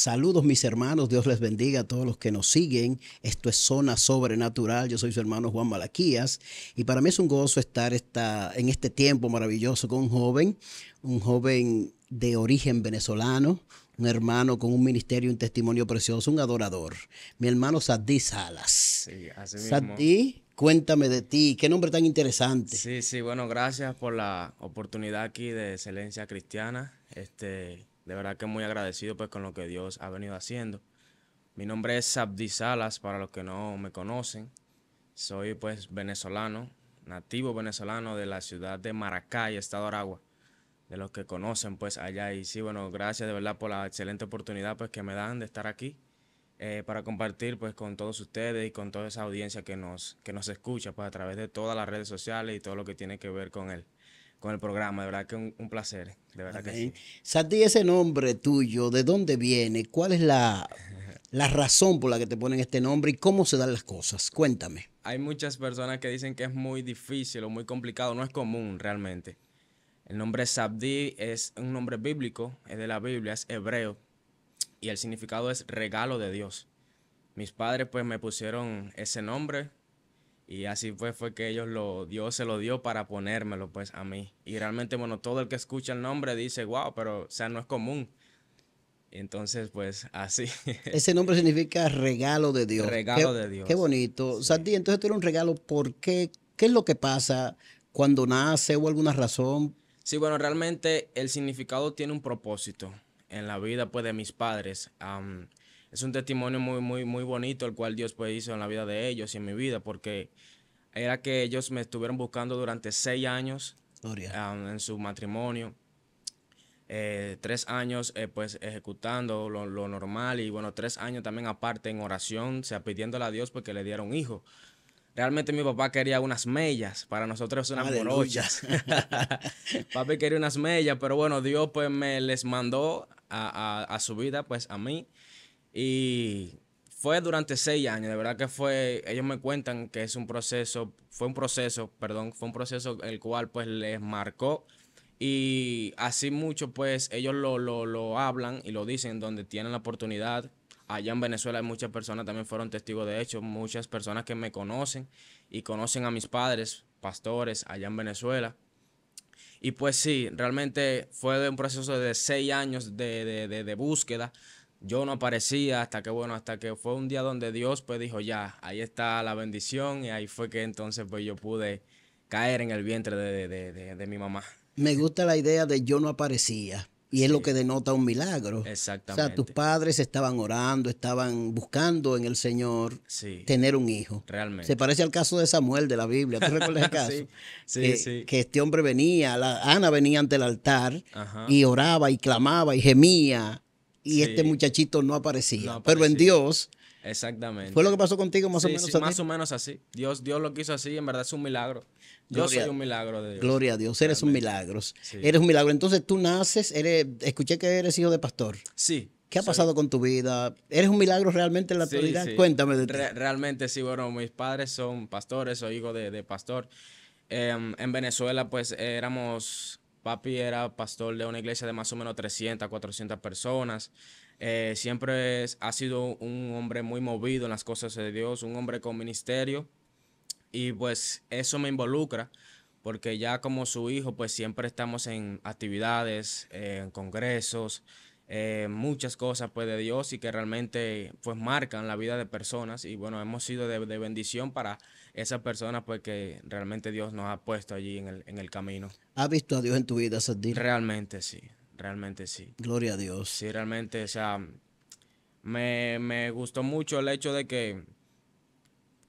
Saludos mis hermanos, Dios les bendiga a todos los que nos siguen. Esto es Zona Sobrenatural, yo soy su hermano Juan Malaquías y para mí es un gozo estar en este tiempo maravilloso con un joven, un joven de origen venezolano, un hermano con un ministerio, un testimonio precioso, un adorador. Mi hermano Sadí Salas. Sí, así cuéntame de ti, qué nombre tan interesante. Sí, sí, bueno, gracias por la oportunidad aquí de Excelencia Cristiana. Este, de verdad que muy agradecido pues con lo que Dios ha venido haciendo. Mi nombre es Sabdi Salas, para los que no me conocen. Soy pues venezolano, nativo venezolano de la ciudad de Maracay, Estado Aragua. De los que conocen pues allá y sí, bueno, gracias de verdad por la excelente oportunidad pues que me dan de estar aquí. Eh, para compartir pues con todos ustedes y con toda esa audiencia que nos, que nos escucha pues a través de todas las redes sociales y todo lo que tiene que ver con él con el programa. De verdad que un, placer. De verdad que sí. Sabdi, ese nombre tuyo, ¿de dónde viene? ¿Cuál es la, la razón por la que te ponen este nombre y cómo se dan las cosas? Cuéntame. Hay muchas personas que dicen que es muy difícil o muy complicado. No es común realmente. El nombre Sabdi es un nombre bíblico, es de la Biblia, es hebreo y el significado es regalo de Dios. Mis padres pues me pusieron ese nombre y así pues fue que ellos lo, Dios se lo dio para ponérmelo pues a mí. Y realmente, bueno, todo el que escucha el nombre dice, wow, pero o sea, no es común. Entonces, pues así. Ese nombre significa regalo de Dios. Regalo de Dios. Qué bonito. Santi, entonces tú eres un regalo. ¿Por qué? ¿Qué es lo que pasa cuando nace o alguna razón? Sí, bueno, realmente el significado tiene un propósito en la vida pues de mis padres es un testimonio muy, muy, muy bonito el cual Dios pues hizo en la vida de ellos y en mi vida, porque era que ellos me estuvieron buscando durante seis años en su matrimonio. Eh, tres años eh, pues ejecutando lo, normal y bueno, tres años también aparte en oración, sea, pidiéndole a Dios porque le diera un hijo. Realmente mi papá quería unas mellas, para nosotros unas morochas. Papi quería unas mellas, pero bueno, Dios pues me les mandó a, a su vida, pues a mí. Y fue durante seis años, de verdad que fue, ellos me cuentan que es un proceso, fue un proceso, perdón, fue un proceso el cual pues les marcó y así mucho pues ellos lo, hablan y lo dicen donde tienen la oportunidad. Allá en Venezuela muchas personas también fueron testigos de hecho, muchas personas que me conocen y conocen a mis padres, pastores, allá en Venezuela. Y pues sí, realmente fue un proceso de seis años de, de, de búsqueda, yo no aparecía hasta que, bueno, hasta que fue un día donde Dios pues dijo, ya, ahí está la bendición y ahí fue que entonces pues yo pude caer en el vientre de, de, mi mamá. Me gusta la idea de yo no aparecía. Y es lo que denota un milagro. Exactamente. O sea, tus padres estaban orando, estaban buscando en el Señor tener un hijo. Realmente. Se parece al caso de Samuel de la Biblia. ¿Tú recuerdas el caso? sí, sí, Que este hombre venía, la, Ana venía ante el altar y oraba y clamaba y gemía y este muchachito no aparecía. Pero en Dios. Exactamente. Fue lo que pasó contigo más o menos así. Más o menos así. Dios, Dios lo quiso así, en verdad es un milagro. Yo soy un milagro de Dios. Gloria a Dios, eres un milagro. Eres un milagro. Entonces tú naces, eres, escuché que eres hijo de pastor. Sí, ¿Qué ha pasado con tu vida? ¿Eres un milagro realmente en la actualidad? Cuéntame de ti. realmente sí, bueno, mis padres son pastores, soy hijo de, pastor. Em, en Venezuela, pues éramos Papi era pastor de una iglesia de más o menos 300, 400 personas. Eh, siempre ha sido un hombre muy movido en las cosas de Dios, un hombre con ministerio. Y pues eso me involucra, porque ya como su hijo, pues siempre estamos en actividades, en congresos, eh, muchas cosas pues de Dios y que realmente pues marcan la vida de personas y bueno hemos sido de, bendición para esas personas pues que realmente Dios nos ha puesto allí en el, camino. ¿Has visto a Dios en tu vida, Sadir? Realmente sí, realmente sí. Gloria a Dios. Sí, realmente, o sea, me, gustó mucho el hecho de que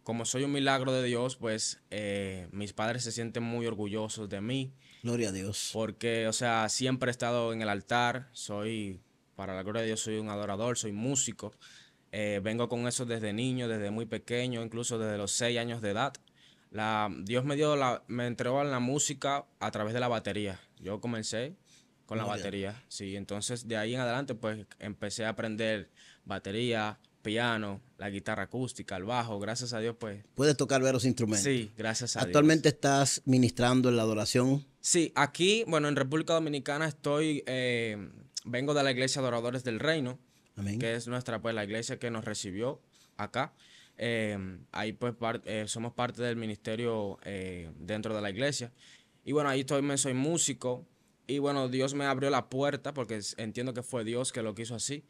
como soy un milagro de Dios, pues eh, mis padres se sienten muy orgullosos de mí. Gloria a Dios. Porque, o sea, siempre he estado en el altar, soy para la gloria de Dios soy un adorador, soy músico. Eh, vengo con eso desde niño, desde muy pequeño, incluso desde los seis años de edad. La, Dios me dio la, me entregó a la música a través de la batería. Yo comencé con la oh, batería, sí. Entonces de ahí en adelante pues empecé a aprender batería, piano, la guitarra acústica, el bajo, gracias a Dios, pues. Puedes tocar varios instrumentos. Sí, gracias a ¿Actualmente estás ministrando en la adoración? Sí, aquí, bueno, en República Dominicana estoy eh, vengo de la iglesia Adoradores del Reino, que es nuestra, pues la iglesia que nos recibió acá. Eh, ahí pues eh, somos parte del ministerio eh, dentro de la iglesia. Y bueno, ahí estoy, me soy músico. Y bueno, Dios me abrió la puerta porque entiendo que fue Dios que lo quiso así.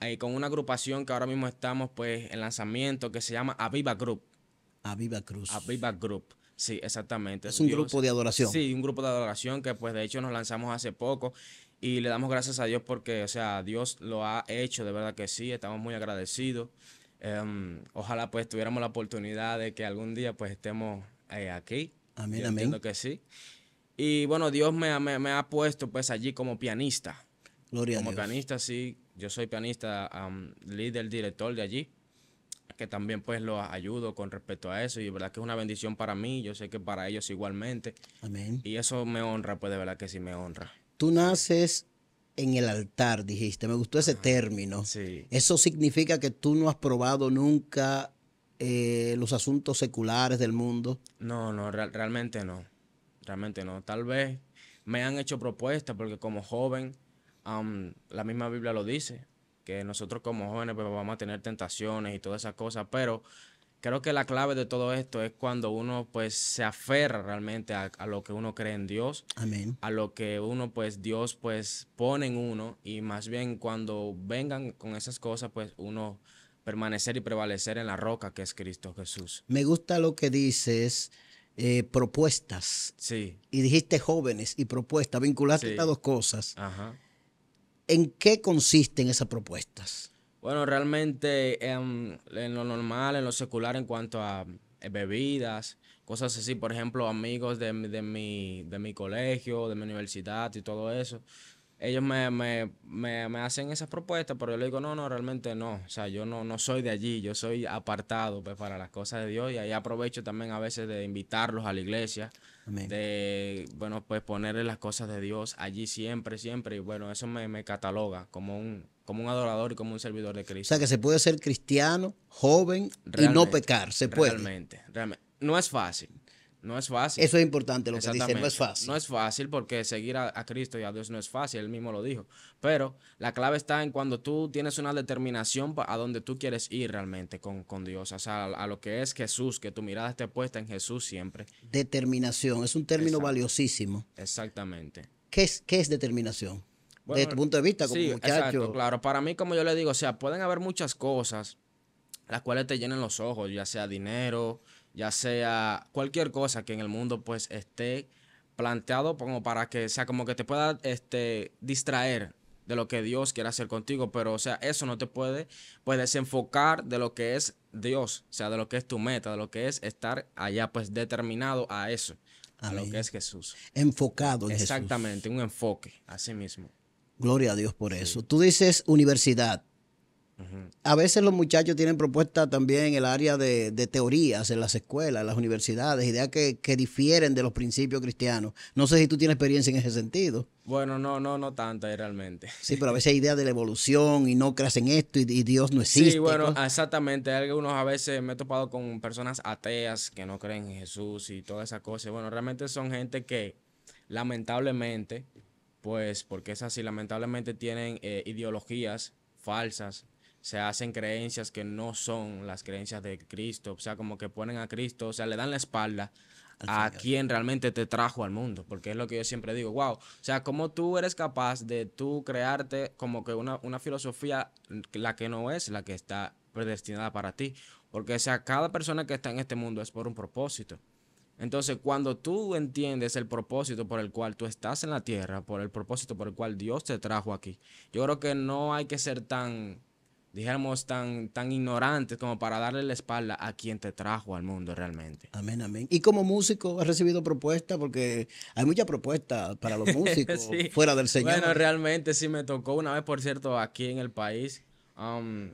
Ahí con una agrupación que ahora mismo estamos pues en lanzamiento que se llama Aviva Group. Aviva Cruz. Aviva Group. Sí, exactamente. Es un grupo de adoración. Sí, un grupo de adoración que pues de hecho nos lanzamos hace poco y le damos gracias a Dios porque, o sea, Dios lo ha hecho, de verdad que sí, estamos muy agradecidos. Em, ojalá pues tuviéramos la oportunidad de que algún día pues estemos eh, aquí. Amén, amén. Entiendo que sí. Y bueno, Dios me, ha puesto pues allí como pianista. Gloria a Dios. Como pianista, sí. Yo soy pianista, líder, director de allí que también pues los ayudo con respecto a eso y verdad que es una bendición para mí, yo sé que para ellos igualmente. Amén. Y eso me honra, pues de verdad que sí me honra. Tú naces en el altar, dijiste, me gustó ese término. Sí. Eso significa que tú no has probado nunca eh, los asuntos seculares del mundo. No, no, realmente no, realmente no. Tal vez me han hecho propuestas porque como joven, la misma Biblia lo dice, que nosotros como jóvenes pues, vamos a tener tentaciones y todas esas cosas, pero creo que la clave de todo esto es cuando uno pues se aferra realmente a, lo que uno cree en Dios, Amén. a lo que uno pues Dios pues pone en uno y más bien cuando vengan con esas cosas pues uno permanecer y prevalecer en la roca que es Cristo Jesús. Me gusta lo que dices. Eh, propuestas. Sí. Y dijiste jóvenes y propuestas. Vinculaste estas dos cosas. Ajá. ¿en qué consisten esas propuestas? Bueno, realmente en, lo normal, en lo secular, en cuanto a eh, bebidas, cosas así, por ejemplo, amigos de, de, mi, de mi colegio, de mi universidad y todo eso, ellos me, hacen esas propuestas, pero yo le digo, no, no, realmente no. O sea, yo no, no soy de allí, yo soy apartado pues, para las cosas de Dios y ahí aprovecho también a veces de invitarlos a la iglesia, de, bueno, pues ponerle las cosas de Dios allí siempre, siempre. Y bueno, eso me, cataloga como un, como un adorador y como un servidor de Cristo. O sea, que se puede ser cristiano, joven y no pecar, se puede. Realmente, realmente. No es fácil. No es fácil. Eso es importante lo que dice, no es fácil. No es fácil porque seguir a, Cristo y a Dios no es fácil, él mismo lo dijo. Pero la clave está en cuando tú tienes una determinación a donde tú quieres ir realmente con, Dios, o sea, a, lo que es Jesús, que tu mirada esté puesta en Jesús siempre. Determinación, es un término valiosísimo. Exactamente. ¿Qué es, qué es determinación? Desde tu punto de vista como claro, para mí como yo le digo, o sea, pueden haber muchas cosas las cuales te llenen los ojos, ya sea dinero, ya sea cualquier cosa que en el mundo pues esté planteado como para que sea como que te pueda este distraer de lo que Dios quiere hacer contigo, pero o sea, eso no te puede pues, desenfocar de lo que es Dios, o sea, de lo que es tu meta, de lo que es estar allá pues determinado a eso, a lo que es Jesús. Enfocado en Exactamente, un enfoque, sí mismo. Gloria a Dios por eso. Tú dices universidad, a veces los muchachos tienen propuestas también en el área de, teorías, en las escuelas, en las universidades, ideas que, difieren de los principios cristianos. No sé si tú tienes experiencia en ese sentido. Bueno, no, no, no tanta eh, realmente. Sí, pero a veces hay ideas de la evolución y no creas en esto y, Dios no existe. Sí, bueno, pues. exactamente. Algunos a veces me he topado con personas ateas que no creen en Jesús y todas esas cosas. Bueno, realmente son gente que lamentablemente, pues porque es así, lamentablemente tienen eh, ideologías falsas se hacen creencias que no son las creencias de Cristo, o sea, como que ponen a Cristo, o sea, le dan la espalda a quien realmente te trajo al mundo, porque es lo que yo siempre digo, wow, o sea, como tú eres capaz de tú crearte como que una, una filosofía, la que no es, la que está predestinada para ti, porque o sea, cada persona que está en este mundo es por un propósito. Entonces, cuando tú entiendes el propósito por el cual tú estás en la tierra, por el propósito por el cual Dios te trajo aquí, yo creo que no hay que ser tan dijéramos, tan, tan ignorantes como para darle la espalda a quien te trajo al mundo realmente. Amén, amén. Y como músico, ¿has recibido propuestas? Porque hay muchas propuestas para los músicos fuera del Señor. Bueno, realmente sí me tocó una vez, por cierto, aquí en el país. Um,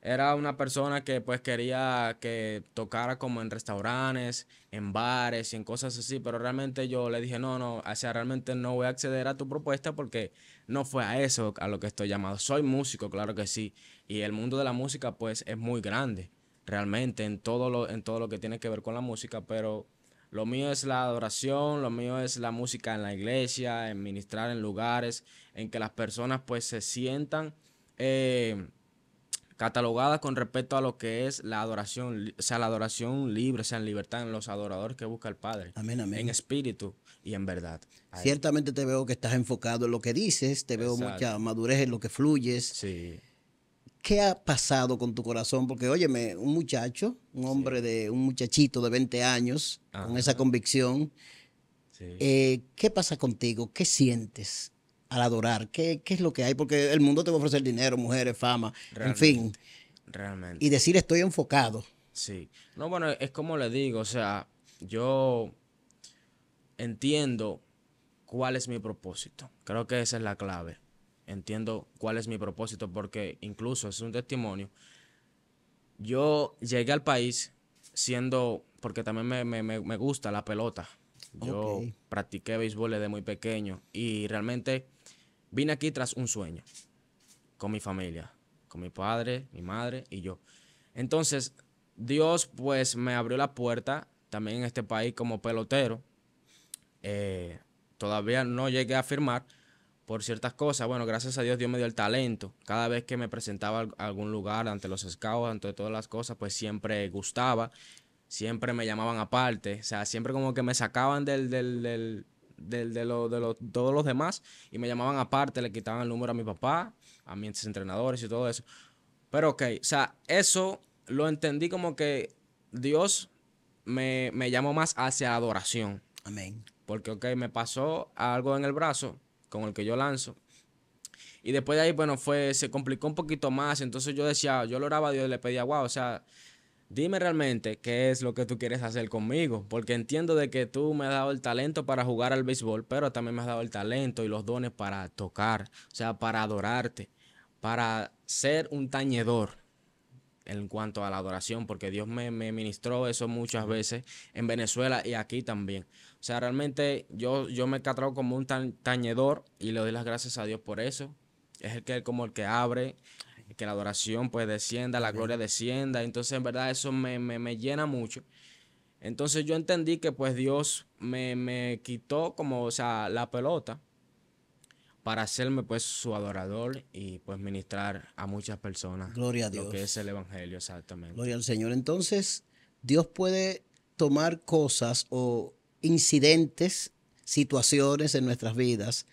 era una persona que pues quería que tocara como en restaurantes, en bares y en cosas así, pero realmente yo le dije, no, no, o sea, realmente no voy a acceder a tu propuesta porque no fue a eso a lo que estoy llamado. Soy músico, claro que sí. Y el mundo de la música, pues, es muy grande, realmente, en todo lo, en todo lo que tiene que ver con la música, pero lo mío es la adoración, lo mío es la música en la iglesia, en ministrar en lugares, en que las personas, pues, se sientan. Eh, catalogada con respecto a lo que es la adoración, o sea, la adoración libre, o sea, en libertad, en los adoradores que busca el Padre. Amén, amén. En espíritu y en verdad. Ciertamente te veo que estás enfocado en lo que dices, te veo mucha madurez en lo que fluyes. Sí. ¿Qué ha pasado con tu corazón? Porque, óyeme, un muchacho, un hombre de, un muchachito de 20 años, con esa convicción, sí. Eh, ¿qué pasa contigo? ¿Qué sientes? al adorar? ¿Qué, es lo que hay? Porque el mundo te va a ofrecer dinero, mujeres, fama, en fin. Realmente. Y decir estoy enfocado. Sí. No, bueno, es como le digo, o sea, yo entiendo cuál es mi propósito. Creo que esa es la clave. Entiendo cuál es mi propósito porque incluso es un testimonio. Yo llegué al país siendo, porque también me, me, gusta la pelota. Yo practiqué béisbol desde muy pequeño y realmente Vine aquí tras un sueño, con mi familia, con mi padre, mi madre y yo. Entonces, Dios pues me abrió la puerta también en este país como pelotero. Eh, todavía no llegué a firmar por ciertas cosas. Bueno, gracias a Dios Dios me dio el talento. Cada vez que me presentaba a algún lugar ante los scouts, ante todas las cosas, pues siempre gustaba. Siempre me llamaban aparte. O sea, siempre como que me sacaban del, del de, lo, de todos los demás y me llamaban aparte, le quitaban el número a mi papá, a mis entrenadores y todo eso. Pero ok, o sea, eso lo entendí como que Dios me, llamó más hacia adoración. Amén. Porque, ok, me pasó algo en el brazo con el que yo lanzo. Y después de ahí, bueno, fue, se complicó un poquito más. Entonces yo decía, yo lo oraba a Dios y le pedía, wow, o sea, dime realmente qué es lo que tú quieres hacer conmigo, porque entiendo de que tú me has dado el talento para jugar al béisbol, pero también me has dado el talento y los dones para tocar, o sea, para adorarte, para ser un tañedor en cuanto a la adoración, porque Dios me, me, ministró eso muchas veces en Venezuela y aquí también. O sea, realmente yo, yo me catrago como un tañedor y le doy las gracias a Dios por eso. Es el que como el que abre, que la adoración pues descienda, la gloria descienda. Entonces, en verdad, eso me, me, llena mucho. Entonces yo entendí que pues Dios me, me quitó como, o sea, la pelota para hacerme pues su adorador y pues ministrar a muchas personas. Gloria a Dios. Lo que es el Evangelio, exactamente. Gloria al Señor. Entonces, Dios puede tomar cosas o incidentes, situaciones en nuestras vidas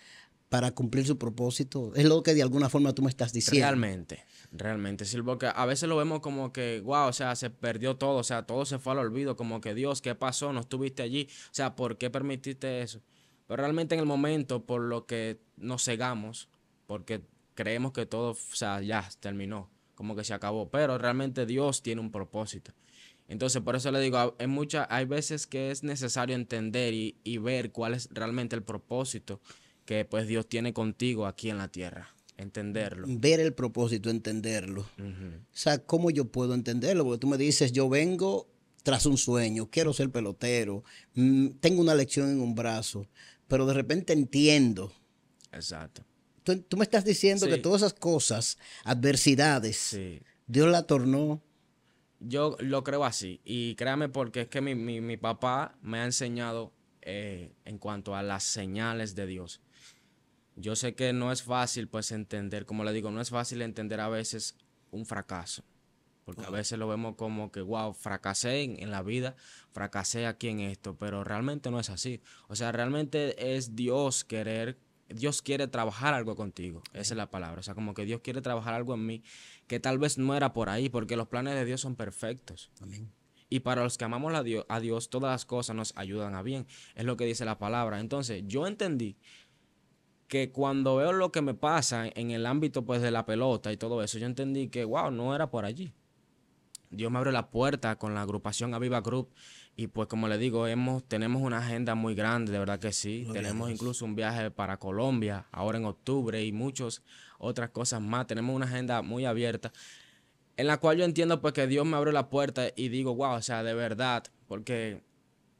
para cumplir su propósito. Es lo que de alguna forma tú me estás diciendo. Realmente. Realmente, Silvio, que a veces lo vemos como que, wow, o sea, se perdió todo, o sea, todo se fue al olvido, como que Dios, ¿qué pasó? No estuviste allí, o sea, ¿por qué permitiste eso? Pero realmente en el momento, por lo que nos cegamos, porque creemos que todo, o sea, ya terminó, como que se acabó, pero realmente Dios tiene un propósito. Entonces, por eso le digo, hay, muchas, hay veces que es necesario entender y, y ver cuál es realmente el propósito que pues Dios tiene contigo aquí en la tierra. Entenderlo. Ver el propósito, entenderlo. O sea, ¿cómo yo puedo entenderlo? Porque tú me dices, yo vengo tras un sueño, quiero ser pelotero, mm, tengo una lección en un brazo, pero de repente entiendo. Exacto. Tú, me estás diciendo que todas esas cosas, adversidades, Dios la tornó. Yo lo creo así, y créame porque es que mi, papá me ha enseñado eh, en cuanto a las señales de Dios. Yo sé que no es fácil pues entender, como le digo, no es fácil entender a veces un fracaso. Porque a veces lo vemos como que, wow, fracasé en, la vida, fracasé aquí en esto, pero realmente no es así. O sea, realmente es Dios querer, Dios quiere trabajar algo contigo. Esa es la palabra. O sea, como que Dios quiere trabajar algo en mí que tal vez no era por ahí, porque los planes de Dios son perfectos. Y para los que amamos Dios, a Dios, todas las cosas nos ayudan a bien. Es lo que dice la palabra. Entonces, yo entendí que cuando veo lo que me pasa en el ámbito pues de la pelota y todo eso, yo entendí que, wow, no era por allí. Dios me abrió la puerta con la agrupación Aviva Group y pues como le digo, hemos, tenemos una agenda muy grande, de verdad que sí. tenemos incluso un viaje para Colombia ahora en octubre y muchas otras cosas más. Tenemos una agenda muy abierta en la cual yo entiendo pues que Dios me abrió la puerta y digo, wow, o sea, de verdad, porque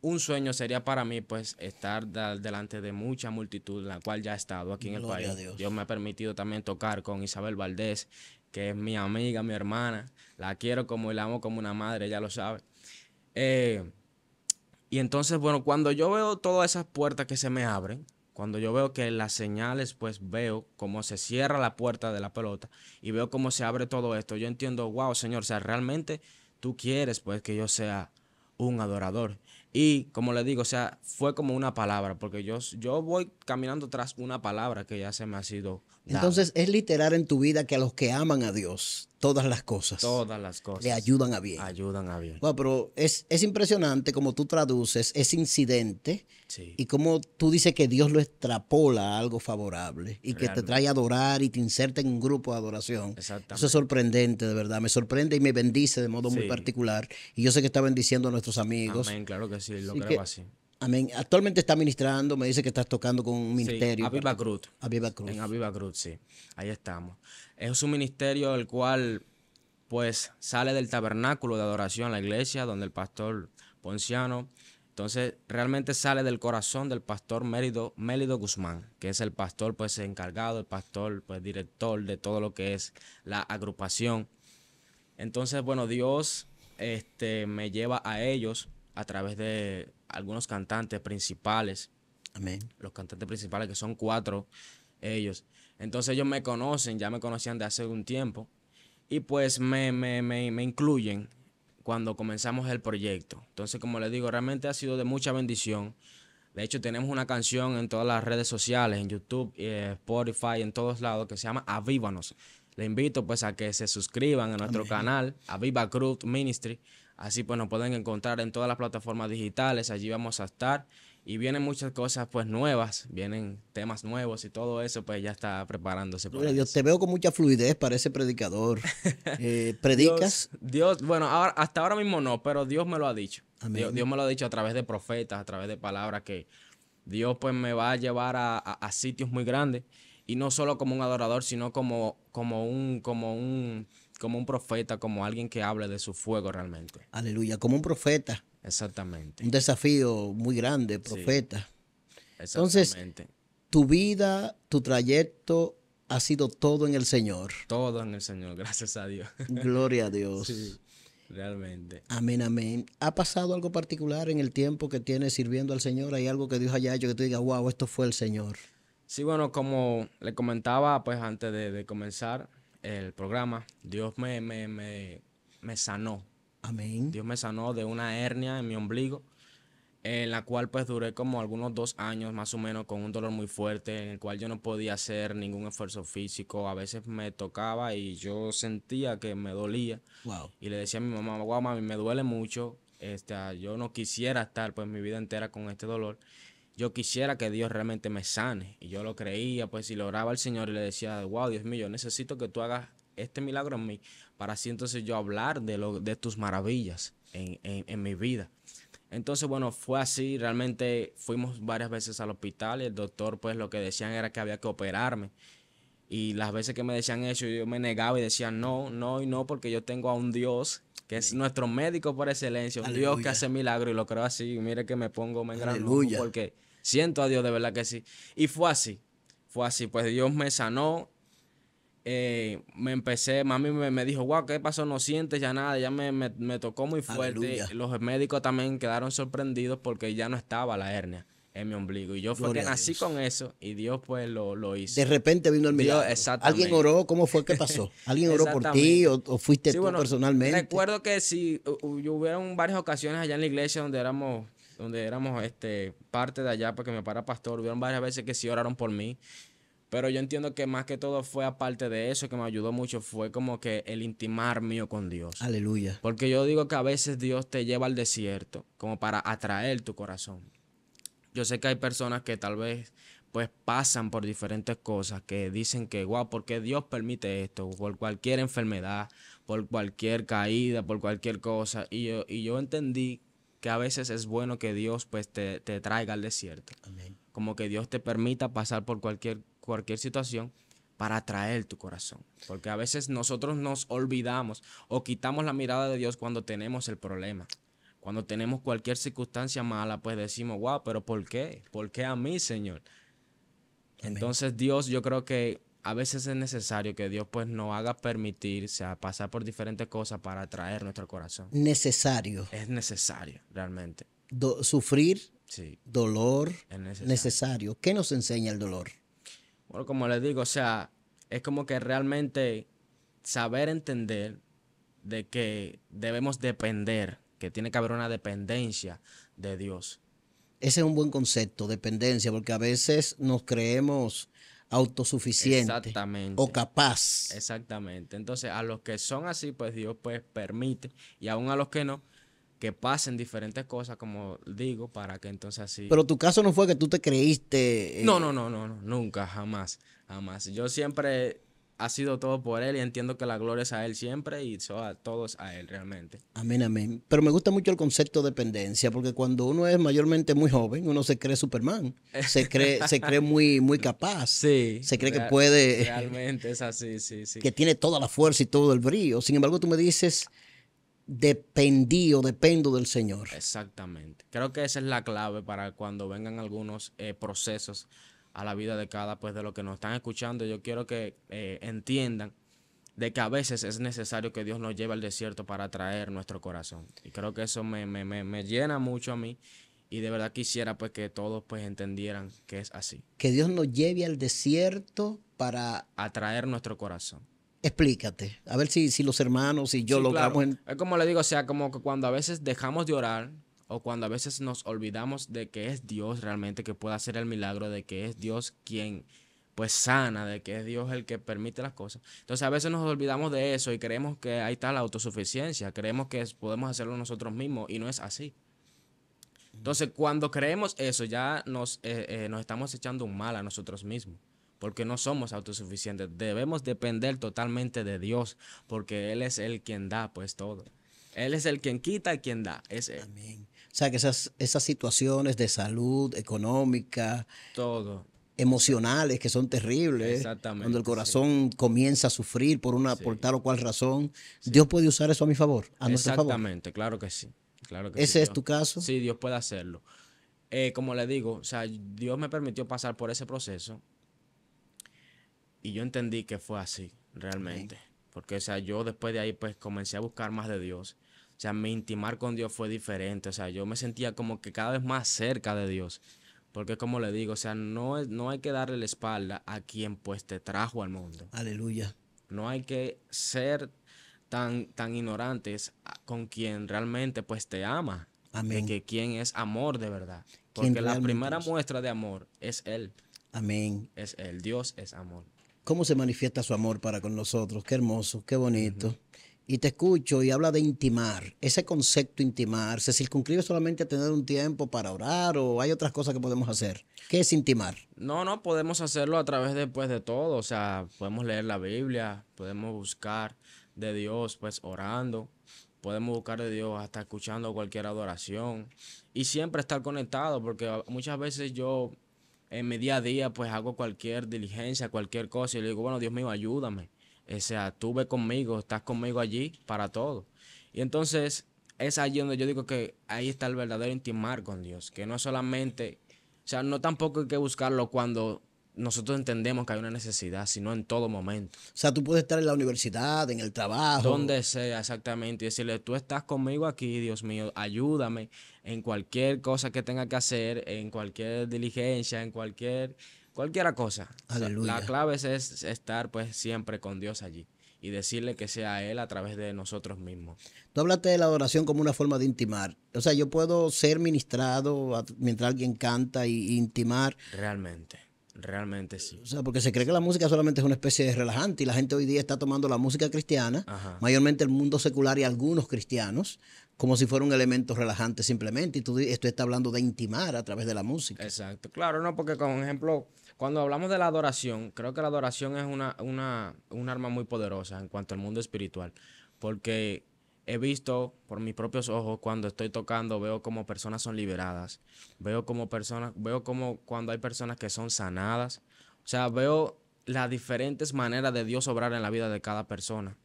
un sueño sería para mí, pues, estar delante de mucha multitud, la cual ya he estado aquí en el país. Dios. me ha permitido también tocar con Isabel Valdés, que es mi amiga, mi hermana. La quiero como y la amo como una madre, ella lo sabe. Eh, y entonces, bueno, cuando yo veo todas esas puertas que se me abren, cuando yo veo que las señales, pues veo cómo se cierra la puerta de la pelota y veo cómo se abre todo esto, yo entiendo, wow, Señor, o sea, realmente tú quieres, pues, que yo sea un adorador. Y como le digo, o sea, fue como una palabra, porque yo, yo voy caminando tras una palabra que ya se me ha sido. Entonces es literal en tu vida que a los que aman a Dios, Todas las cosas. Todas las cosas. Le ayudan a bien. Ayudan a bien. pero es, impresionante como tú traduces ese incidente y como tú dices que Dios lo extrapola a algo favorable y que te trae a adorar y te inserta en un grupo de adoración. Exactamente. Eso es sorprendente, de verdad. Me sorprende y me bendice de modo muy particular. Y yo sé que está bendiciendo a nuestros amigos. Amén, claro que sí, lo creo así. Amén. Actualmente está ministrando, me dice que estás tocando con un ministerio. Sí, Aviva Cruz. En Aviva Cruz, sí. Ahí estamos. Es un ministerio el cual, pues, sale del tabernáculo de adoración, a la iglesia, donde el pastor Ponciano. Entonces, realmente sale del corazón del pastor Mérido Guzmán, que es el pastor, pues, encargado, el pastor, pues, director de todo lo que es la agrupación. Entonces, bueno, Dios este, me lleva a ellos a través de algunos cantantes principales. Los cantantes principales, que son cuatro ellos. Entonces ellos me conocen, ya me conocían de hace un tiempo. Y pues me, me, me, incluyen cuando comenzamos el proyecto. Entonces, como les digo, realmente ha sido de mucha bendición. De hecho, tenemos una canción en todas las redes sociales, en YouTube, eh, Spotify, en todos lados, que se llama Avívanos. Le invito pues a que se suscriban a nuestro canal, Aviva Cruz Ministry. Así pues nos pueden encontrar en todas las plataformas digitales, allí vamos a estar. Y vienen muchas cosas pues nuevas, vienen temas nuevos y todo eso pues ya está preparándose. Dios, te veo con mucha fluidez para ese predicador. Eh, ¿Predicas? Dios, bueno, hasta ahora mismo no, pero Dios me lo ha dicho. Dios, me lo ha dicho a través de profetas, a través de palabras que Dios pues me va a llevar a, sitios muy grandes y no solo como un adorador, sino como, como, un, como un como un profeta, como alguien que hable de su fuego realmente. Aleluya, como un profeta. Exactamente. Un desafío muy grande, profeta. Exactamente. Entonces, tu vida, tu trayecto ha sido todo en el Señor. Todo en el Señor, gracias a Dios. Gloria a Dios. Sí, realmente. Amén, amén. ¿Ha pasado algo particular en el tiempo que tienes sirviendo al Señor? ¿Hay algo que Dios haya hecho que te diga, wow, esto fue el Señor? Sí, bueno, como le comentaba pues antes de comenzar, el programa, Dios me, me, me, me sanó. Amén. Dios me sanó de una hernia en mi ombligo, en la cual pues duré como algunos dos años más o menos con un dolor muy fuerte, en el cual yo no podía hacer ningún esfuerzo físico. A veces me tocaba y yo sentía que me dolía. Wow. Y le decía a mi mamá, guau mami, me duele mucho. Este, ah, yo no quisiera estar pues mi vida entera con este dolor yo quisiera que Dios realmente me sane. Y yo lo creía, pues, y lo oraba al Señor y le decía, wow, Dios mío, necesito que tú hagas este milagro en mí, para así entonces yo hablar de, lo, de tus maravillas en, en mi vida. Entonces, bueno, fue así, realmente fuimos varias veces al hospital y el doctor, pues, lo que decían era que había que operarme. Y las veces que me decían eso, yo me negaba y decía, no, no y no, porque yo tengo a un Dios que es nuestro médico por excelencia, un Dios que hace milagros y lo creo así. Mire que me pongo, me engrano porque siento a Dios de verdad que sí. Y fue así, fue así. Pues Dios me sanó. Eh, me empecé, mami me, dijo, guau, ¿qué pasó? No sientes ya nada, ya me, tocó muy fuerte. Los médicos también quedaron sorprendidos porque ya no estaba la hernia en mi ombligo. Y yo fue que nací con eso y Dios pues lo, lo hizo. De repente vino el milagro. ¿Alguien oró? ¿Cómo fue que pasó? ¿Alguien oró por ti o, fuiste tú personalmente? Recuerdo que sí, hubieron varias ocasiones allá en la iglesia donde éramos donde éramos este, parte de allá porque me para pastor, hubieron varias veces que sí oraron por mí. Pero yo entiendo que más que todo fue aparte de eso que me ayudó mucho, fue como que el intimar mío con Dios. Aleluya. Porque yo digo que a veces Dios te lleva al desierto como para atraer tu corazón. Yo sé que hay personas que tal vez pues pasan por diferentes cosas, que dicen que, wow, porque Dios permite esto? Por cualquier enfermedad, por cualquier caída, por cualquier cosa. Y yo, y yo entendí que a veces es bueno que Dios pues te, traiga al desierto. Como que Dios te permita pasar por cualquier, cualquier situación para atraer tu corazón. Porque a veces nosotros nos olvidamos o quitamos la mirada de Dios cuando tenemos el problema. Cuando tenemos cualquier circunstancia mala, pues decimos, wow, pero ¿por qué? ¿Por qué a mí, Señor? Entonces Dios, yo creo que a veces es necesario que Dios pues nos haga permitir, pasar por diferentes cosas para atraer nuestro corazón. Necesario. Es necesario, realmente. sufrir, sí. dolor, es necesario. necesario. ¿Qué nos enseña el dolor? Bueno, como les digo, o sea, es como que realmente saber entender de que debemos depender que tiene que haber una dependencia de Dios. Ese es un buen concepto, dependencia, porque a veces nos creemos autosuficientes o capaz. Exactamente. Entonces, a los que son así, pues Dios pues permite, y aún a los que no, que pasen diferentes cosas, como digo, para que entonces así. Pero tu caso no fue que tú te creíste. Eh, no, no, no, no, no, nunca, jamás, jamás. Yo siempre ha sido todo por Él y entiendo que la gloria es a Él siempre y so a todos a Él realmente. Amén, amén. Pero me gusta mucho el concepto de dependencia porque cuando uno es mayormente muy joven, uno se cree Superman, se cree, se cree muy, muy capaz, se cree que puede... Realmente es así, sí, sí. Que tiene toda la fuerza y todo el brillo. Sin embargo, tú me dices, dependí o dependo del Señor. Exactamente. Creo que esa es la clave para cuando vengan algunos eh, procesos a la vida de cada, pues de lo que nos están escuchando. Yo quiero que eh, entiendan de que a veces es necesario que Dios nos lleve al desierto para atraer nuestro corazón. Y creo que eso me, me, me, llena mucho a mí y de verdad quisiera pues que todos pues entendieran que es así. Que Dios nos lleve al desierto para... Atraer nuestro corazón. Explícate, a ver si, si los hermanos y yo lo logramos... Es como le digo, o sea, como que cuando a veces dejamos de orar, o cuando a veces nos olvidamos de que es Dios realmente que puede hacer el milagro, de que es Dios quien pues sana, de que es Dios el que permite las cosas. Entonces a veces nos olvidamos de eso y creemos que ahí está la autosuficiencia, creemos que podemos hacerlo nosotros mismos y no es así. Entonces cuando creemos eso ya nos, eh, eh, nos estamos echando un mal a nosotros mismos porque no somos autosuficientes. Debemos depender totalmente de Dios, porque Él es el quien da, pues todo. Él es el quien quita y quien da. Es o sea, que esas, esas situaciones de salud económica. Todo emocionales que son terribles, cuando el corazón comienza a sufrir por una por tal o cual razón, Dios puede usar eso a mi favor, a nuestro favor. Exactamente, claro que sí. Claro que ¿Ese es tu caso? Sí, Dios puede hacerlo. Eh, como le digo, sea, Dios me permitió pasar por ese proceso y yo entendí que fue así, realmente. Porque, sea, yo después de ahí, pues, comencé a buscar más de Dios. O sea, mi intimar con Dios fue diferente. O sea, yo me sentía como que cada vez más cerca de Dios. Porque como le digo, o sea, no, no hay que darle la espalda a quien pues te trajo al mundo. Aleluya. No hay que ser tan, tan ignorantes con quien realmente pues te ama. Amén. que quien es amor de verdad. Porque la primera muestra de amor es Él. Amén. Es Él. Dios es amor. ¿Cómo se manifiesta su amor para con nosotros? Qué hermoso, qué bonito y te escucho y habla de intimar, ese concepto intimar, ¿se circunscribe solamente a tener un tiempo para orar o hay otras cosas que podemos hacer? ¿Qué es intimar? No, no, podemos hacerlo a través después de todo, o sea, podemos leer la Biblia, podemos buscar de Dios pues orando, podemos buscar de Dios hasta escuchando cualquier adoración y siempre estar conectado porque muchas veces yo en mi día a día pues hago cualquier diligencia, cualquier cosa y le digo, bueno, Dios mío, ayúdame o sea, tú ves conmigo, estás conmigo allí para todo. Y entonces es allí donde yo digo que ahí está el verdadero intimar con Dios, que no solamente, o sea, no tampoco hay que buscarlo cuando nosotros entendemos que hay una necesidad, sino en todo momento. O sea, tú puedes estar en la universidad, en el trabajo. Donde sea, exactamente. Y decirle, tú estás conmigo aquí, Dios mío, ayúdame en cualquier cosa que tenga que hacer, en cualquier diligencia, en cualquier cualquiera cosa. Aleluya. La clave es, estar pues siempre con Dios allí y decirle que sea Él a través de nosotros mismos. Tú hablaste de la adoración como una forma de intimar. O sea, yo puedo ser ministrado mientras alguien canta y, intimar. Realmente. Realmente sí. O sea, porque se cree que la música solamente es una especie de relajante y la gente hoy día está tomando la música cristiana, mayormente el mundo secular y algunos cristianos, como si fuera un elemento relajante simplemente. Y tú, esto está hablando de intimar a través de la música. Exacto. Claro, no, porque como ejemplo, cuando hablamos de la adoración, creo que la adoración es una, un arma muy poderosa en cuanto al mundo espiritual, porque he visto por mis propios ojos cuando estoy tocando, veo como personas son liberadas, veo como personas, veo como cuando hay personas que son sanadas, o sea, veo las diferentes maneras de Dios obrar en la vida de cada persona.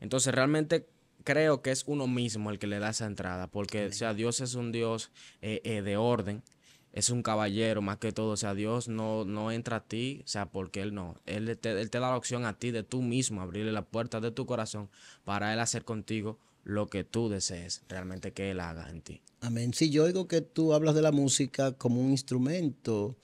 Entonces, realmente creo que es uno mismo el que le da esa entrada, porque sea, Dios es un Dios eh, eh, de orden, es un caballero más que todo. O sea, Dios no, no entra a ti, o sea, porque Él no. Él te, da la opción a ti de tú mismo abrirle la puerta de tu corazón para Él hacer contigo lo que tú desees realmente que Él haga en ti. Amén. Sí, yo oigo que tú hablas de la música como un instrumento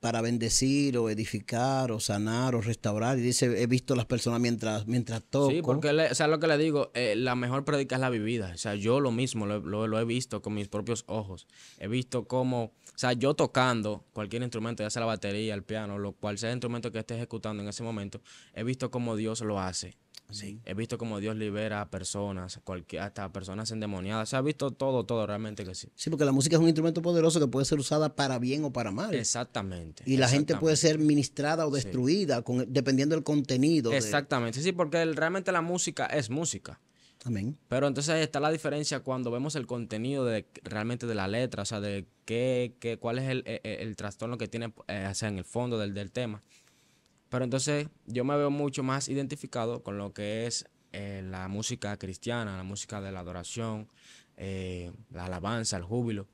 para bendecir o edificar o sanar o restaurar. Y dice, he visto las personas mientras, mientras toco. Sí, porque o sea, lo que le digo, eh, la mejor predica es la vivida. O sea, yo lo mismo lo, lo, he visto con mis propios ojos. He visto cómo sea, yo tocando cualquier instrumento, ya sea la batería, el piano, lo cual sea el instrumento que esté ejecutando en ese momento, he visto cómo Dios lo hace. He visto cómo Dios libera a personas, cualquier, hasta personas endemoniadas. O sea, he visto todo, todo realmente que sí. Sí, porque la música es un instrumento poderoso que puede ser usada para bien o para mal. Exactamente. Y la gente puede ser ministrada o destruida dependiendo del contenido. Exactamente, sí, porque realmente la música es música. Pero entonces está la diferencia cuando vemos el contenido de realmente de la letra, o sea, de qué, cuál es eh, eh, el, trastorno que tiene, eh, en el fondo del, tema. Pero entonces yo me veo mucho más identificado con lo que es la música cristiana, la música de la adoración, la alabanza, el júbilo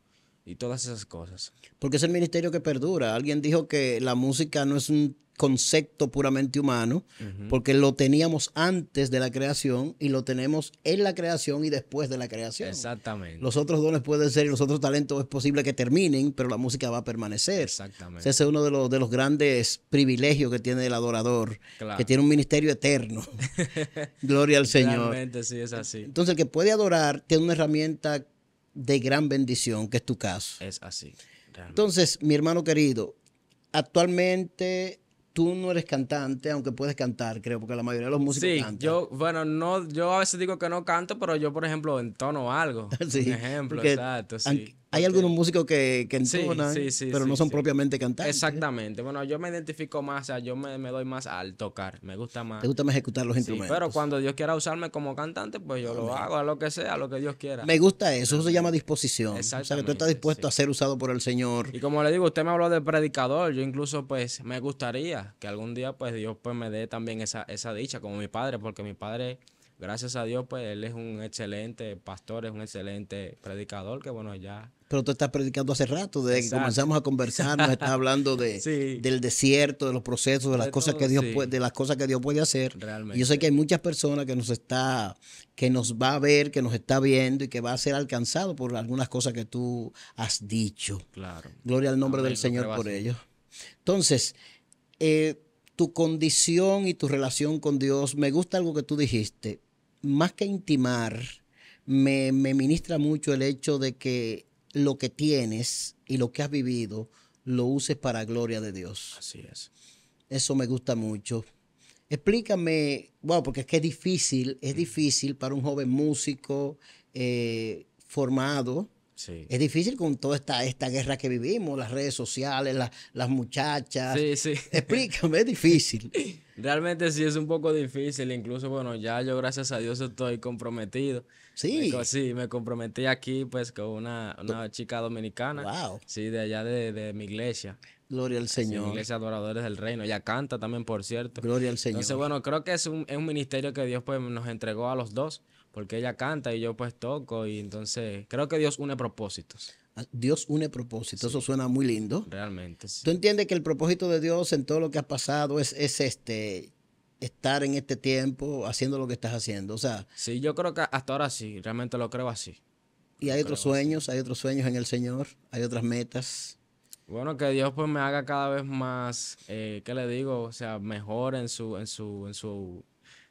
y todas esas cosas. Porque es el ministerio que perdura. Alguien dijo que la música no es un concepto puramente humano, porque lo teníamos antes de la creación y lo tenemos en la creación y después de la creación. Exactamente. Los otros dones pueden ser y los otros talentos es posible que terminen, pero la música va a permanecer. Exactamente. Ese es uno de los, de los grandes privilegios que tiene el adorador, que tiene un ministerio eterno. Gloria al Señor. Exactamente, sí es así. Entonces el que puede adorar tiene una herramienta de gran bendición, que es tu caso. Es así. Entonces, mi hermano querido, actualmente tú no eres cantante, aunque puedes cantar, creo, porque la mayoría de los músicos sí, Yo, bueno, no, yo a veces digo que no canto, pero yo, por ejemplo, entono algo. Sí, un ejemplo, exacto. Sí. Hay algunos músicos que, que entonan, pero no son propiamente cantantes. ¿eh? Exactamente. Bueno, yo me identifico más, o sea, yo me, doy más al tocar. Me gusta más. Te gusta más ejecutar los instrumentos. Pero cuando Dios quiera usarme como cantante, pues yo ah, lo hago, a lo que sea, a lo que Dios quiera. Me gusta eso, eso se llama disposición. O sea, que tú estás dispuesto a ser usado por el Señor. Y como le digo, usted me habló de predicador. Yo incluso, pues, me gustaría que algún día, pues, Dios pues, me dé también esa, esa dicha, como mi padre, porque mi padre gracias a Dios, pues él es un excelente pastor, es un excelente predicador, que bueno, ya... Pero tú estás predicando hace rato, desde que comenzamos a conversar, nos estás hablando de, del desierto, de los procesos, de las cosas que Dios puede, de las cosas que Dios puede hacer. Realmente. yo sé que hay muchas personas que nos está, que nos va a ver, que nos está viendo y que va a ser alcanzado por algunas cosas que tú has dicho. Claro. Gloria al nombre del Señor por ello. Entonces, eh, tu condición y tu relación con Dios, me gusta algo que tú dijiste más que intimar, me, me ministra mucho el hecho de que lo que tienes y lo que has vivido lo uses para gloria de Dios. Así es. Eso me gusta mucho. Explícame, wow, porque es que es difícil, es difícil para un joven músico eh, formado es difícil con toda esta, esta guerra que vivimos, las redes sociales, las muchachas. Sí, sí. Explícame, es difícil. Realmente sí es un poco difícil, incluso bueno, ya yo gracias a Dios estoy comprometido. Sí. Me, sí, me comprometí aquí pues con una, chica dominicana. Wow. Sí, de allá de, mi iglesia. Gloria al Señor. iglesia Adoradores del Reino. Ella canta también, por cierto. Gloria al Señor. Entonces, bueno, creo que es un, ministerio que Dios pues, nos entregó a los dos porque ella canta y yo pues toco y entonces creo que Dios une propósitos. Ah, Dios une propósitos, eso suena muy lindo. Realmente. ¿Tú entiendes que el propósito de Dios en todo lo que has pasado es, este, estar en este tiempo haciendo lo que estás haciendo? O sea, sí, yo creo que hasta ahora sí, realmente lo creo así. ¿Y hay otros sueños? ¿Hay otros sueños en el Señor? ¿Hay otras metas? Bueno, que Dios pues me haga cada vez más, eh, ¿qué le digo? O sea, mejor en su, en su, en su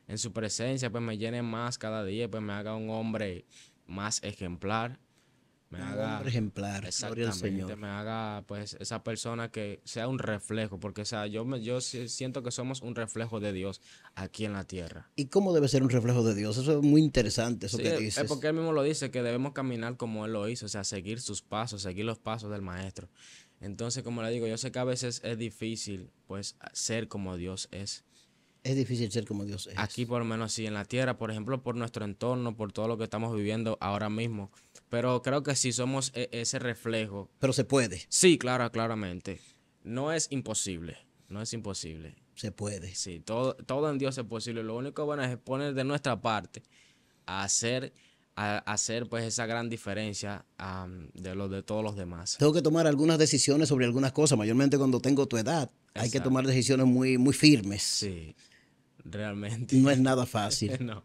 en su presencia, pues me llene más cada día, pues me haga un hombre más ejemplar. Me un haga, hombre ejemplar, Señor. me haga pues esa persona que sea un reflejo, porque sea, yo, me, yo siento que somos un reflejo de Dios aquí en la tierra. ¿Y cómo debe ser un reflejo de Dios? Eso es muy interesante, eso que dices. Es porque él mismo lo dice, que debemos caminar como él lo hizo, o sea, seguir sus pasos, seguir los pasos del maestro. Entonces, como le digo, yo sé que a veces es difícil pues ser como Dios es. Es difícil ser como Dios es. Aquí por lo menos sí, en la tierra, por ejemplo, por nuestro entorno, por todo lo que estamos viviendo ahora mismo. Pero creo que sí somos e-, ese reflejo. Pero se puede. Sí, claro, claramente. No es imposible, no es imposible. Se puede. Sí, todo, todo en Dios es posible. Lo único bueno es poner de nuestra parte a hacer, hacer pues esa gran diferencia de, los de todos los demás. Tengo que tomar algunas decisiones sobre algunas cosas, mayormente cuando tengo tu edad. Hay que tomar decisiones muy, muy firmes. Sí Realmente. No es nada fácil. no.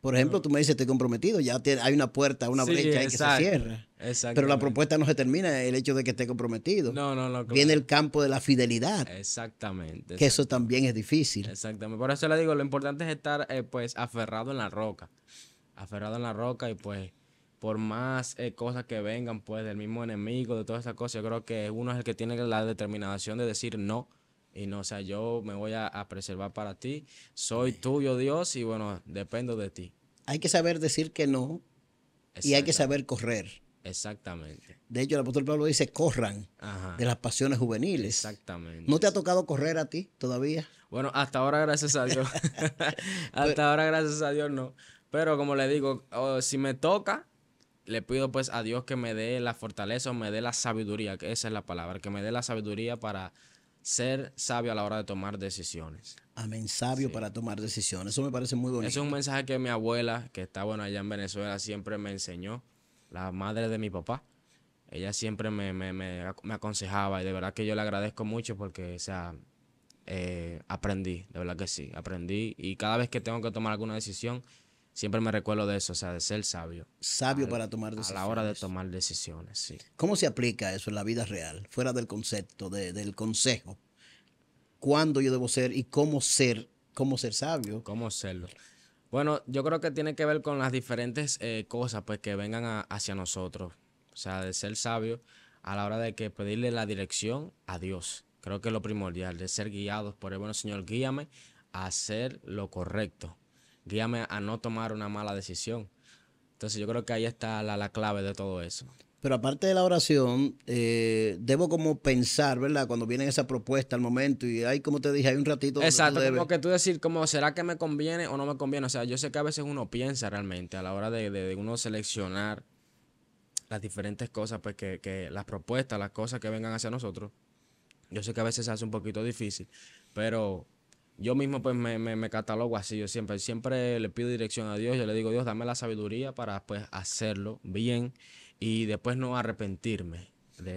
Por ejemplo, tú me dices, estoy comprometido, ya hay una puerta, una brecha ahí que se cierra. Pero la propuesta no se termina, el hecho de que esté comprometido. No, no, no. Viene el campo de la fidelidad. Exactamente. Que eso también es difícil. Exactamente. Por eso le digo, lo importante es estar eh, pues aferrado en la roca. Aferrado en la roca y pues por más eh, cosas que vengan pues del mismo enemigo, de todas esas cosas, yo creo que uno es el que tiene la determinación de decir no y no, o sea, yo me voy a, preservar para ti, soy tuyo Dios y bueno, dependo de ti. Hay que saber decir que no y hay que saber correr. Exactamente. De hecho, el apóstol Pablo dice, corran de las pasiones juveniles. Exactamente. ¿No te ha tocado correr a ti todavía? Bueno, hasta ahora, gracias a Dios. hasta ahora, gracias a Dios, no. Pero como le digo, si me toca, le pido pues a Dios que me dé la fortaleza o me dé la sabiduría, que esa es la palabra, que me dé la sabiduría para ser sabio a la hora de tomar decisiones. Amén, sabio para tomar decisiones. Eso me parece muy bonito. Eso es un mensaje que mi abuela, que está bueno allá en Venezuela, siempre me enseñó, la madre de mi papá. Ella siempre me, aconsejaba y de verdad que yo le agradezco mucho porque, o sea, eh, aprendí, de verdad que sí, aprendí. Y cada vez que tengo que tomar alguna decisión, Siempre me recuerdo de eso, o sea, de ser sabio. Sabio para tomar decisiones. A la hora de tomar decisiones, sí. ¿Cómo se aplica eso en la vida real, fuera del concepto, del consejo? ¿Cuándo yo debo ser y cómo ser, cómo ser sabio? ¿Cómo serlo? Bueno, yo creo que tiene que ver con las diferentes eh, cosas pues, que vengan hacia nosotros. O sea, de ser sabio a la hora de que pedirle la dirección a Dios. Creo que es lo primordial, de ser guiados por el bueno Señor, guíame a hacer lo correcto guíame a no tomar una mala decisión. Entonces yo creo que ahí está la, clave de todo eso. Pero aparte de la oración, eh, debo como pensar, ¿verdad? Cuando viene esa propuesta al momento y hay, como te dije, hay un ratito. Exacto, como que tú decir, como, ¿será que me conviene o no me conviene? O sea, yo sé que a veces uno piensa realmente a la hora de, uno seleccionar las diferentes cosas, pues que, las propuestas, las cosas que vengan hacia nosotros. Yo sé que a veces se hace un poquito difícil, pero yo mismo pues me, catalogo así, yo siempre, siempre le pido dirección a Dios, yo le digo, Dios, dame la sabiduría para pues hacerlo bien y después no arrepentirme.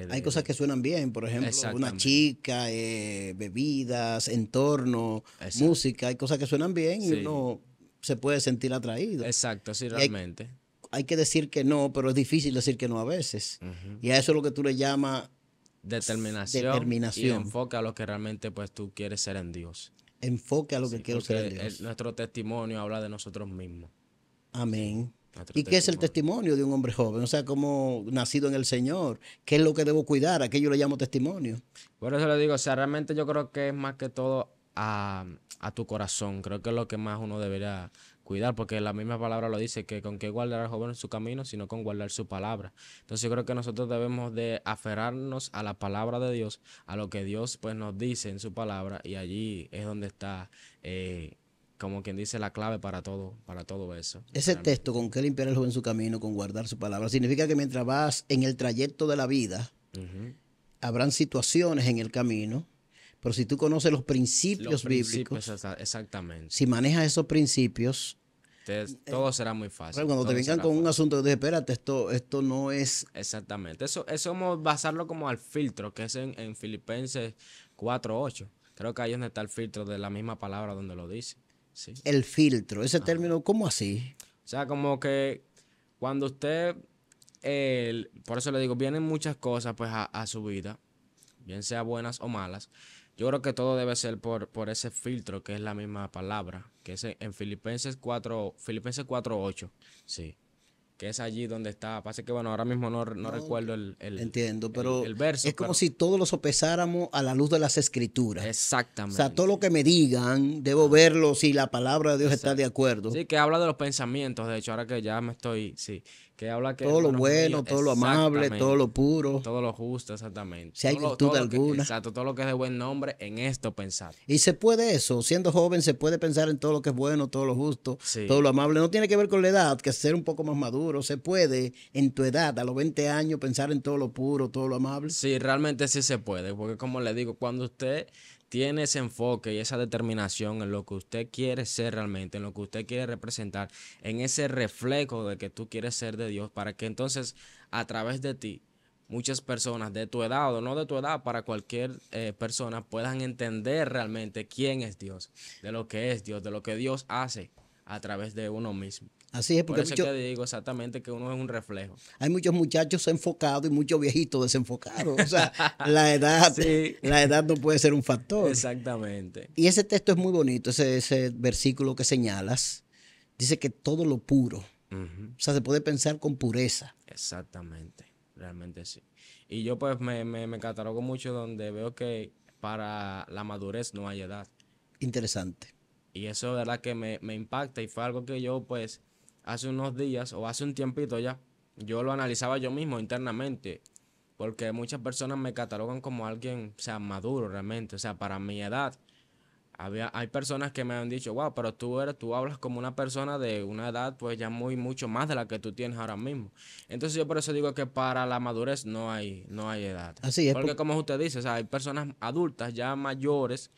Hay cosas que suenan bien, por ejemplo, una chica, eh, bebidas, entorno, música. Hay cosas que suenan bien y uno se puede sentir atraído. Exacto, sí, realmente. Hay, que decir que no, pero es difícil decir que no a veces. Y a eso es lo que tú le llamas determinación, determinación. Y enfoca a lo que realmente pues tú quieres ser en Dios enfoque a lo que quiero ser Dios. nuestro testimonio habla de nosotros mismos. Amén. ¿Y qué es el testimonio de un hombre joven? O sea, como nacido en el Señor. ¿Qué es lo que debo cuidar? Aquello le llamo testimonio. Por eso le digo, o sea, realmente yo creo que es más que todo a, a tu corazón. Creo que es lo que más uno debería cuidar, porque la misma palabra lo dice, que con qué guardar al joven en su camino, sino con guardar su palabra. Entonces yo creo que nosotros debemos de aferrarnos a la palabra de Dios, a lo que Dios pues nos dice en su palabra, y allí es donde está, eh, como quien dice, la clave para todo, para todo eso. Ese texto, con qué limpiar al joven en su camino, con guardar su palabra, significa que mientras vas en el trayecto de la vida, habrán situaciones en el camino pero si tú conoces los principios, los principios bíblicos, exactamente. si manejas esos principios, eh, todo será muy fácil. cuando te vengan con un asunto, de espérate, esto, esto no es. Exactamente. Eso, eso basarlo como al filtro, que es en, Filipenses 4.8. Creo que ahí es donde está el filtro de la misma palabra donde lo dice. El filtro, ese término, ¿cómo así? O sea, como que cuando usted, por eso le digo, vienen muchas cosas pues a, a su vida, bien sea buenas o malas, yo creo que todo debe ser por, por ese filtro, que es la misma palabra, que es en Filipenses 4, Filipenses 4.8, sí, que es allí donde está, Parece que bueno, ahora mismo no, recuerdo el, el, entiendo, pero verso. Es como si todos lo sopesáramos a la luz de las escrituras. Exactamente. O sea, todo lo que me digan, debo ah. verlo si la palabra de Dios está de acuerdo. Sí, que habla de los pensamientos, de hecho, ahora que ya me estoy, sí, habla todo lo bueno, todo lo amable, todo lo puro. Todo lo justo, exactamente. Si hay virtud alguna. exacto, todo lo que es de buen nombre, en esto pensar. Y se puede eso, siendo joven se puede pensar en todo lo que es bueno, todo lo justo, todo lo amable. No tiene que ver con la edad, que ser un poco más maduro. Se puede en tu edad, a los 20 años, pensar en todo lo puro, todo lo amable. Sí, realmente sí se puede, porque como le digo, cuando usted tiene ese enfoque y esa determinación en lo que usted quiere ser realmente, en lo que usted quiere representar, en ese reflejo de que tú quieres ser de Dios, para que entonces a través de ti muchas personas de tu edad o no de tu edad, para cualquier eh, persona puedan entender realmente quién es Dios, de lo que es Dios, de lo que Dios hace a través de uno mismo. Así es, porque Yo eso digo exactamente que uno es un reflejo. Hay muchos muchachos enfocados y muchos viejitos desenfocados. O sea, la edad, sí. la edad no puede ser un factor. Exactamente. Y ese texto es muy bonito, ese, ese versículo que señalas. Dice que todo lo puro. O sea, se puede pensar con pureza. Exactamente, realmente sí. Y yo pues me, me, me catalogo mucho donde veo que para la madurez no hay edad. Interesante. Y eso de verdad que me, me impacta y fue algo que yo pues hace unos días o hace un tiempito ya, yo lo analizaba yo mismo internamente, porque muchas personas me catalogan como alguien, o sea, maduro realmente, o sea, para mi edad. Había, hay personas que me han dicho, wow, pero tú, eres, tú hablas como una persona de una edad pues ya muy mucho más de la que tú tienes ahora mismo. Entonces yo por eso digo que para la madurez no hay, no hay edad. Así es. Porque como usted dice, o hay personas adultas ya mayores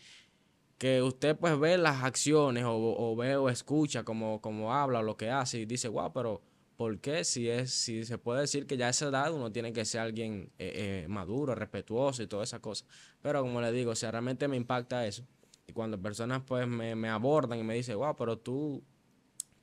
que usted pues ve las acciones o, ve o escucha como, como habla o lo que hace y dice, guau, pero ¿por qué si, es, si se puede decir que ya a esa edad uno tiene que ser alguien eh, eh, maduro, respetuoso y todas esas cosa. Pero como le digo, o sea, realmente me impacta eso. Y cuando personas pues me, abordan y me dicen, guau, pero tú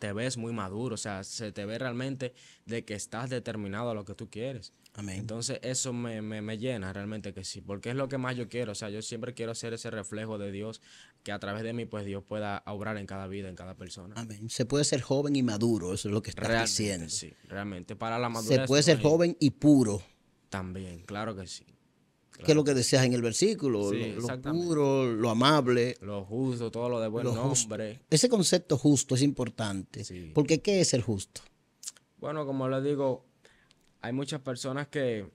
te ves muy maduro, o sea, se te ve realmente de que estás determinado a lo que tú quieres. Amén. Entonces eso me, me, llena realmente que sí, porque es lo que más yo quiero, o sea, yo siempre quiero ser ese reflejo de Dios, que a través de mí pues Dios pueda obrar en cada vida, en cada persona. Amén. Se puede ser joven y maduro, eso es lo que está realmente, realmente, para la madurez. Se puede ser joven y puro. También, claro que sí. Que es lo que decías en el versículo, lo, lo, puro, lo amable. Lo justo, todo lo de buen nombre. Ese concepto justo es importante, porque ¿qué es el justo? Bueno, como le digo, hay muchas personas que,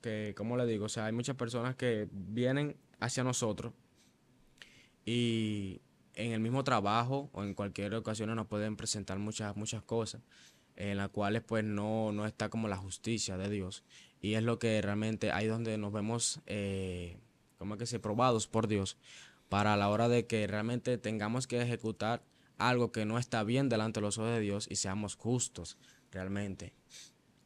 que, ¿cómo le digo? O sea, hay muchas personas que vienen hacia nosotros y en el mismo trabajo o en cualquier ocasión nos pueden presentar muchas, muchas cosas en las cuales pues no, no está como la justicia de Dios. Y es lo que realmente hay donde nos vemos, eh, como que se probados por Dios, para la hora de que realmente tengamos que ejecutar algo que no está bien delante de los ojos de Dios y seamos justos realmente.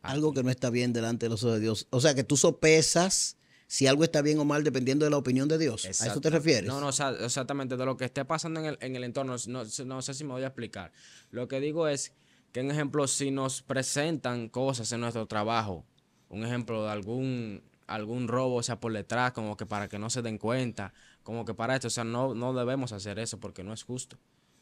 Algo que no está bien delante de los ojos de Dios. O sea, que tú sopesas si algo está bien o mal dependiendo de la opinión de Dios. ¿A eso te refieres? No, no, exactamente. De lo que esté pasando en el, entorno, no, no, sé si me voy a explicar. Lo que digo es que, en ejemplo, si nos presentan cosas en nuestro trabajo un ejemplo de algún, algún robo, o sea, por detrás, como que para que no se den cuenta, como que para esto, o sea, no, no debemos hacer eso porque no es justo,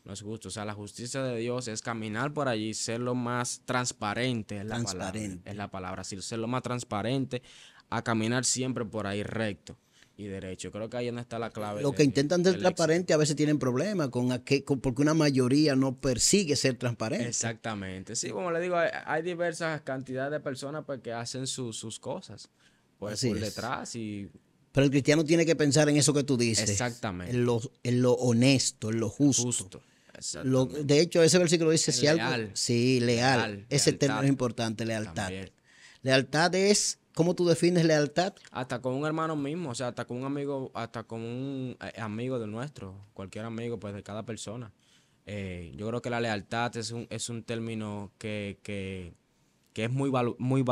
no es justo, o sea, la justicia de Dios es caminar por allí, ser lo más transparente, es la, Palabra, la palabra, ser lo más transparente, a caminar siempre por ahí recto y derecho. Creo que ahí no está la clave. Los que intentan ser transparentes a veces tienen problemas con, aquel, porque una mayoría no persigue ser transparente. Exactamente. Sí, como le digo, hay, diversas cantidades de personas pues, que hacen sus cosas pues, por detrás y... Pero el cristiano tiene que pensar en eso que tú dices. Exactamente. En lo, en lo honesto, en lo justo. justo. Lo, de hecho, ese versículo dice, si leal. algo... Sí, leal. ese término es importante, lealtad. Lealtad es ¿Cómo tú defines lealtad? Hasta con un hermano mismo, o sea, hasta con un amigo, hasta con un eh, amigo de nuestro, cualquier amigo, pues de cada persona. Eh, yo creo que la lealtad es un, es un término que, es muy, muy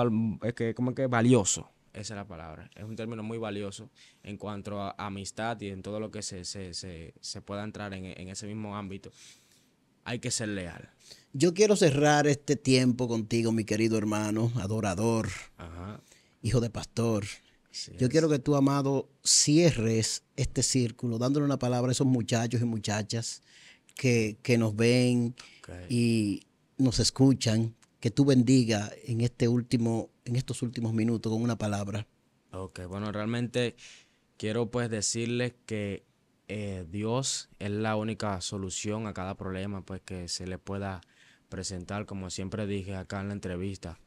que, que valioso, esa es la palabra. Es un término muy valioso en cuanto a, amistad y en todo lo que se, se, se, pueda entrar en, en ese mismo ámbito. Hay que ser leal. Yo quiero cerrar este tiempo contigo, mi querido hermano, adorador. Ajá hijo de pastor. Yo quiero que tú, amado, cierres este círculo dándole una palabra a esos muchachos y muchachas que, nos ven y nos escuchan, que tú bendiga en este último, en estos últimos minutos con una palabra. Ok, bueno, realmente quiero pues decirles que eh, Dios es la única solución a cada problema pues que se le pueda presentar, como siempre dije acá en la entrevista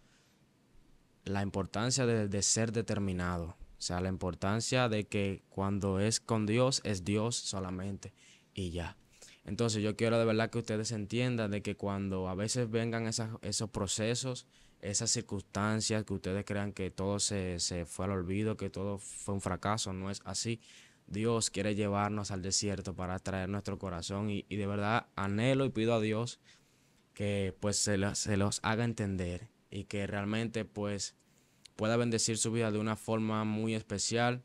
la importancia de, ser determinado, o sea, la importancia de que cuando es con Dios es Dios solamente y ya. Entonces yo quiero de verdad que ustedes entiendan de que cuando a veces vengan esas, esos procesos, esas circunstancias que ustedes crean que todo se, fue al olvido, que todo fue un fracaso, no es así. Dios quiere llevarnos al desierto para traer nuestro corazón y, de verdad anhelo y pido a Dios que pues se, se los haga entender y que realmente pues pueda bendecir su vida de una forma muy especial.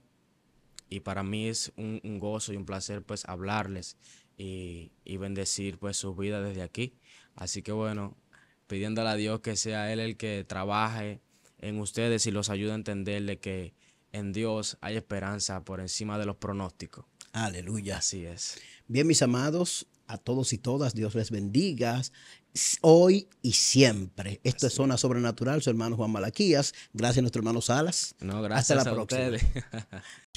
Y para mí es un, gozo y un placer pues hablarles y, y bendecir pues su vida desde aquí. Así que bueno, pidiéndole a Dios que sea Él el que trabaje en ustedes y los ayude a entenderle que en Dios hay esperanza por encima de los pronósticos. Aleluya. Así es. Bien, mis amados, a todos y todas, Dios les bendiga hoy y siempre. Esto es Zona Sobrenatural, su hermano Juan Malaquías. Gracias a nuestro hermano Salas. Hasta la próxima.